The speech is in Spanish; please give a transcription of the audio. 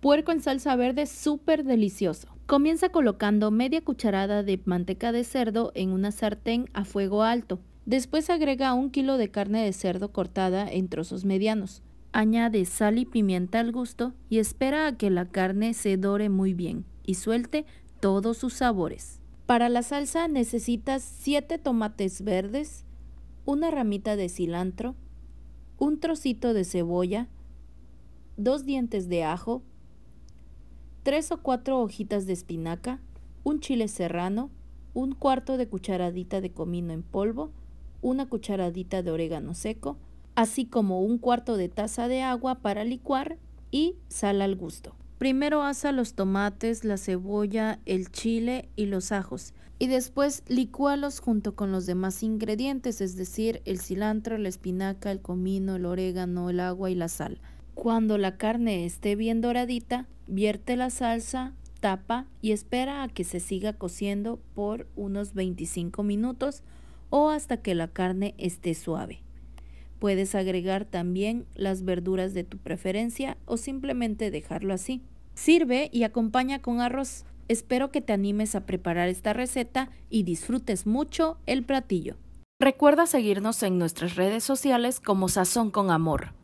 puerco en salsa verde súper delicioso. Comienza colocando media cucharada de manteca de cerdo en una sartén a fuego alto. Después agrega un kilo de carne de cerdo cortada en trozos medianos. Añade sal y pimienta al gusto y espera a que la carne se dore muy bien y suelte todos sus sabores. Para la salsa necesitas 7 tomates verdes, una ramita de cilantro, un trocito de cebolla, dos dientes de ajo, tres o cuatro hojitas de espinaca, un chile serrano, un cuarto de cucharadita de comino en polvo, una cucharadita de orégano seco, así como un cuarto de taza de agua para licuar y sal al gusto. Primero asa los tomates, la cebolla, el chile y los ajos y después licúalos junto con los demás ingredientes, es decir, el cilantro, la espinaca, el comino, el orégano, el agua y la sal. Cuando la carne esté bien doradita, vierte la salsa, tapa y espera a que se siga cociendo por unos 25 minutos o hasta que la carne esté suave. Puedes agregar también las verduras de tu preferencia o simplemente dejarlo así. Sirve y acompaña con arroz. Espero que te animes a preparar esta receta y disfrutes mucho el platillo. Recuerda seguirnos en nuestras redes sociales como Sazón con Amor.